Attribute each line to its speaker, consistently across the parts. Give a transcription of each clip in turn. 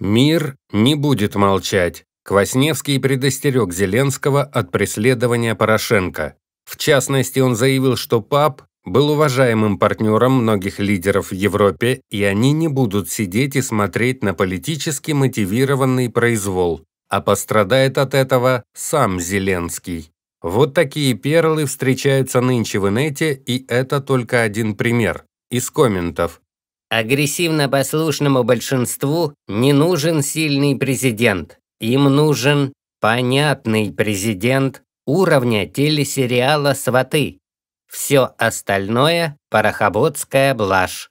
Speaker 1: Мир не будет молчать. Квасневский предостерег Зеленского от преследования Порошенко. В частности, он заявил, что ПАП был уважаемым партнером многих лидеров в Европе, и они не будут сидеть и смотреть на политически мотивированный произвол. А пострадает от этого сам Зеленский. Вот такие перлы встречаются нынче в инете, и это только
Speaker 2: один пример. Из комментов. Агрессивно-послушному большинству не нужен сильный президент. Им нужен понятный президент уровня телесериала «Сваты». Все остальное – парохоботская блажь.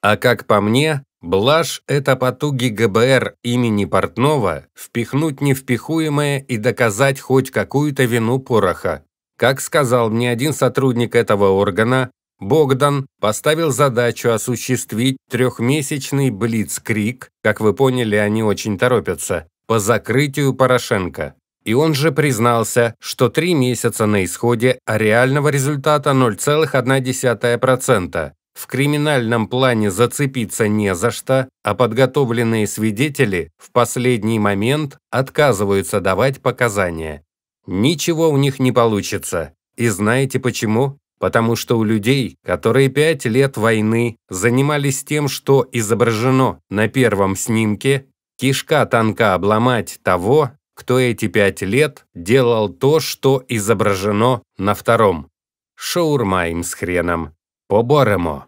Speaker 2: А как по мне, блаш – это потуги
Speaker 1: ГБР имени Портнова впихнуть невпихуемое и доказать хоть какую-то вину пороха. Как сказал мне один сотрудник этого органа, Богдан поставил задачу осуществить трехмесячный блицкрик, как вы поняли, они очень торопятся, по закрытию Порошенко. И он же признался, что три месяца на исходе, а реального результата 0,1%. В криминальном плане зацепиться не за что, а подготовленные свидетели в последний момент отказываются давать показания. Ничего у них не получится. И знаете почему? Потому что у людей, которые пять лет войны занимались тем, что изображено на первом снимке, кишка танка обломать того, кто эти пять лет делал то, что изображено на втором. Шаурма им с хреном. Поборемо.